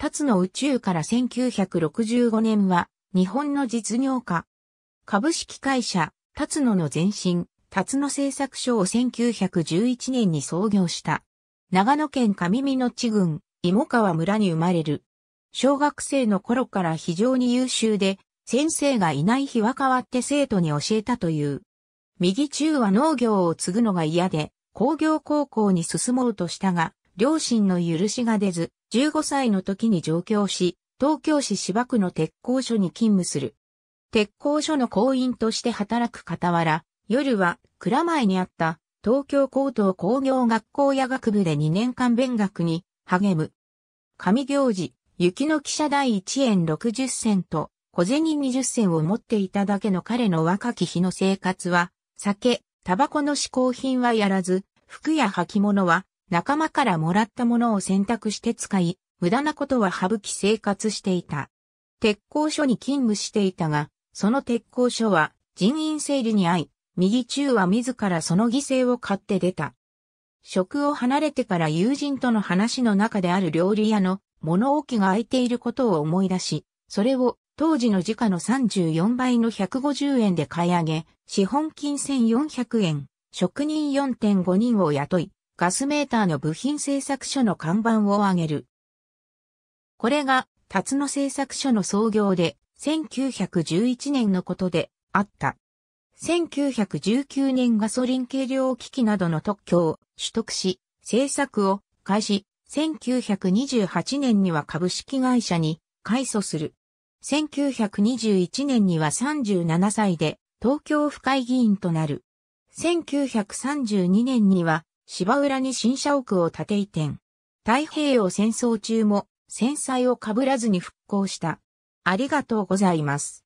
辰の宇宙から1965年は、日本の実業家。株式会社、辰野の前身、辰野製作所を1911年に創業した。長野県上見野地郡、芋川村に生まれる。小学生の頃から非常に優秀で、先生がいない日は変わって生徒に教えたという。右中は農業を継ぐのが嫌で、工業高校に進もうとしたが、両親の許しが出ず、15歳の時に上京し、東京市芝区の鉄工所に勤務する。鉄工所の工員として働く傍ら、夜は蔵前にあった東京高等工業学校や学部で2年間勉学に励む。上行事、雪の記者第1円60銭と小銭20銭を持っていただけの彼の若き日の生活は、酒、タバコの嗜好品はやらず、服や履物は仲間からもらったものを選択して使い、無駄なことは省き生活していた。鉄工所に勤務していたが、その鉄工所は人員整理に遭い、右中は自らその犠牲を買って出た。職を離れてから友人との話の中である料理屋の物置が空いていることを思い出し、それを当時の時価の34倍の150円で買い上げ、資本金1400円、職人4.5人を雇い、ガスメーターの部品製作所の看板を挙げる。これが、辰野製作所の創業で、1911年のことであった。1919年ガソリン計量機器などの特許を取得し、製作を開始、1928年には株式会社に改祖する。1921年には37歳で東京府会議員となる。1932年には芝浦に新社屋を建て移転。太平洋戦争中も戦災を被らずに復興した。ありがとうございます。